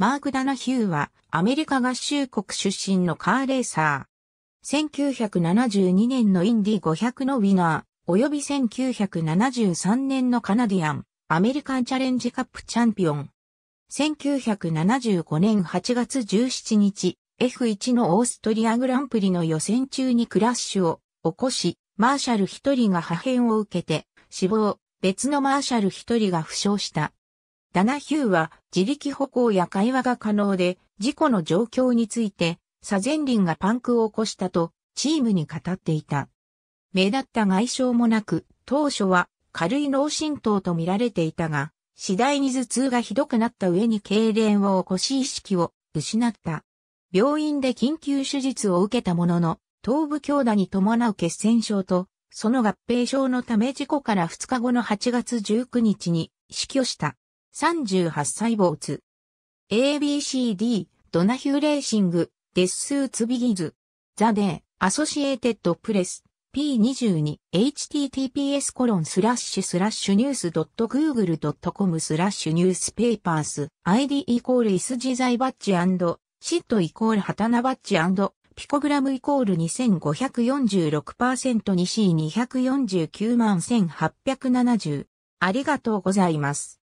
マーク・ダナヒューはアメリカ合衆国出身のカーレーサー。1972年のインディ500のウィナー、及び1973年のカナディアン、アメリカンチャレンジカップチャンピオン。1975年8月17日、F1 のオーストリアグランプリの予選中にクラッシュを起こし、マーシャル一人が破片を受けて死亡、別のマーシャル一人が負傷した。ダナヒューは自力歩行や会話が可能で、事故の状況について、サゼンリンがパンクを起こしたと、チームに語っていた。目立った外傷もなく、当初は軽い脳震盪と見られていたが、次第に頭痛がひどくなった上に痙攣を起こし意識を失った。病院で緊急手術を受けたものの、頭部強打に伴う血栓症と、その合併症のため事故から2日後の8月19日に死去した。38歳没。ABCD、ドナヒューレーシング、デス・スーツビギズ。ザデー、アソシエーテッドプレス。p22 https コロンスラッシュスラッシュニュース .google.com スラッシュニュースペーパース id イコールイスジザイバッジシットイコールハタナバッジピコグラムイコール 2546%2C249 万1870ありがとうございます。